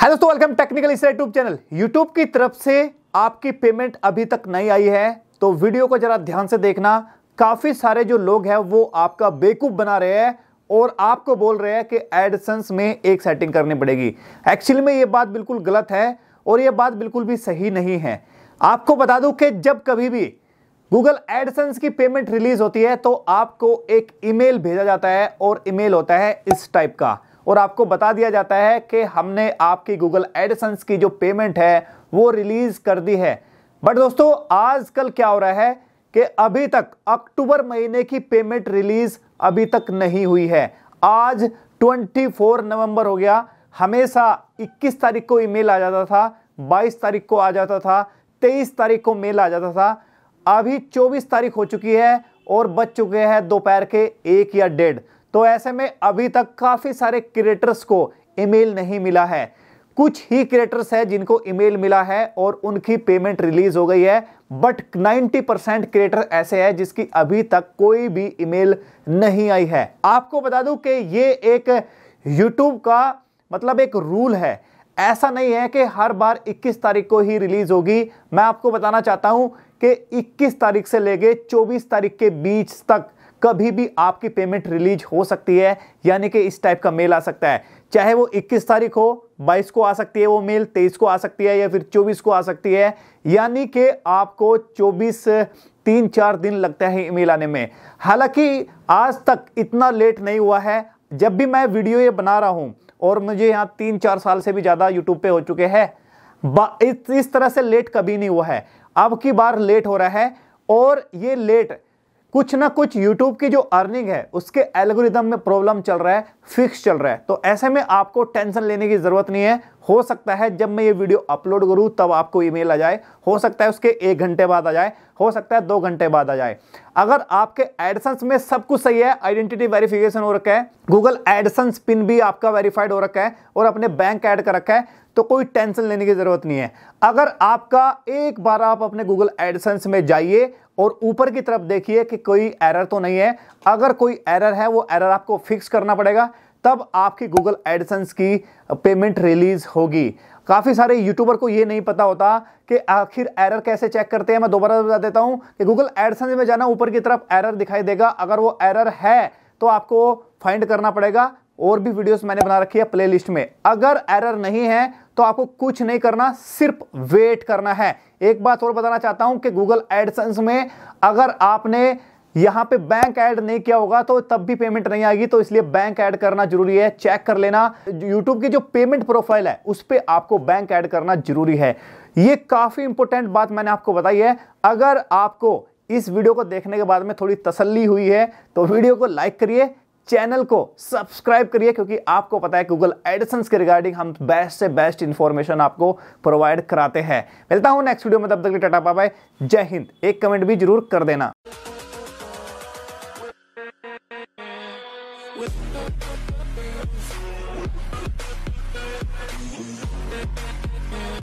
hello दोस्तों welcome technical इस YouTube channel YouTube की तरफ से आपकी पेमेंट अभी तक नहीं आई है तो वीडियो को जरा ध्यान से देखना काफ़ी सारे जो लोग हैं वो आपका बेकूफ बना रहे हैं और आपको बोल रहे हैं कि एडसेंस में एक सेटिंग करनी पड़ेगी एक्चुअली में ये बात बिल्कुल गलत है और ये बात बिल्कुल भी सही नहीं है आपको बता दूं कि जब कभी भी गूगल एडसेंस की पेमेंट रिलीज होती है तो आपको एक ईमेल भेजा जाता है और ईमेल होता है इस टाइप का और आपको बता दिया जाता है कि हमने आपकी गूगल एडसन्स की जो पेमेंट है वो रिलीज कर दी है बट दोस्तों आजकल क्या हो रहा है कि अभी तक अक्टूबर महीने की पेमेंट रिलीज अभी तक नहीं हुई है आज 24 नवंबर हो गया हमेशा 21 तारीख को ईमेल आ जाता था 22 तारीख को आ जाता था 23 तारीख को मेल आ जाता था अभी 24 तारीख हो चुकी है और बच चुके हैं दोपहर के एक या डेढ़ तो ऐसे में अभी तक काफ़ी सारे क्रिएटर्स को ईमेल नहीं मिला है कुछ ही क्रिएटर्स है जिनको ईमेल मिला है और उनकी पेमेंट रिलीज हो गई है बट 90 परसेंट क्रिएटर ऐसे हैं जिसकी अभी तक कोई भी ईमेल नहीं आई है आपको बता दूं कि ये एक यूट्यूब का मतलब एक रूल है ऐसा नहीं है कि हर बार 21 तारीख को ही रिलीज होगी मैं आपको बताना चाहता हूं कि 21 तारीख से लेके 24 तारीख के बीच तक कभी भी आपकी पेमेंट रिलीज हो सकती है यानी कि इस टाइप का मेल आ सकता है चाहे वो 21 तारीख हो 22 को आ सकती है वो मेल 23 को आ सकती है या फिर 24 को आ सकती है यानी कि आपको 24 तीन चार दिन लगता है ईमेल आने में हालांकि आज तक इतना लेट नहीं हुआ है जब भी मैं वीडियो ये बना रहा हूँ और मुझे यहाँ तीन चार साल से भी ज़्यादा यूट्यूब पर हो चुके हैं इस तरह से लेट कभी नहीं हुआ है अब की बार लेट हो रहा है और ये लेट कुछ ना कुछ यूट्यूब की जो अर्निंग है उसके एल्गोरिदम में प्रॉब्लम चल रहा है फिक्स चल रहा है तो ऐसे में आपको टेंशन लेने की जरूरत नहीं है हो सकता है जब मैं ये वीडियो अपलोड करूँ तब आपको ईमेल आ जाए हो सकता है उसके एक घंटे बाद आ जाए हो सकता है दो घंटे बाद आ जाए अगर आपके एडसन्स में सब कुछ सही है आइडेंटिटी वेरिफिकेशन हो रखा है गूगल एडसन्स पिन भी आपका वेरीफाइड हो रखा है और अपने बैंक ऐड कर रखा है तो कोई टेंशन लेने की ज़रूरत नहीं है अगर आपका एक बार आप अपने गूगल एडसन्स में जाइए और ऊपर की तरफ देखिए कि कोई एरर तो नहीं है अगर कोई एरर है वो एरर आपको फिक्स करना पड़ेगा तब आपकी गूगल एडसेंस की पेमेंट रिलीज होगी काफ़ी सारे यूट्यूबर को ये नहीं पता होता कि आखिर एरर कैसे चेक करते हैं मैं दोबारा बता देता हूँ कि गूगल एडसेंस में जाना ऊपर की तरफ एरर दिखाई देगा अगर वो एरर है तो आपको फाइंड करना पड़ेगा और भी वीडियोस मैंने बना रखी है प्लेलिस्ट में अगर एरर नहीं है तो आपको कुछ नहीं करना सिर्फ वेट करना है एक बात और बताना चाहता हूं कि गूगल एडसेंस में अगर आपने यहां पे बैंक ऐड नहीं किया होगा तो तब भी पेमेंट नहीं आएगी तो इसलिए बैंक ऐड करना जरूरी है चेक कर लेना यूट्यूब की जो पेमेंट प्रोफाइल है उस पर आपको बैंक ऐड करना जरूरी है ये काफी इंपॉर्टेंट बात मैंने आपको बताई है अगर आपको इस वीडियो को देखने के बाद में थोड़ी तसल्ली हुई है तो वीडियो को लाइक करिए चैनल को सब्सक्राइब करिए क्योंकि आपको पता है गूगल एडिसन के रिगार्डिंग हम बेस्ट से बेस्ट इंफॉर्मेशन आपको प्रोवाइड कराते हैं मिलता हूं नेक्स्ट वीडियो में तब तक टाटा बाबा जय हिंद एक कमेंट भी जरूर कर देना with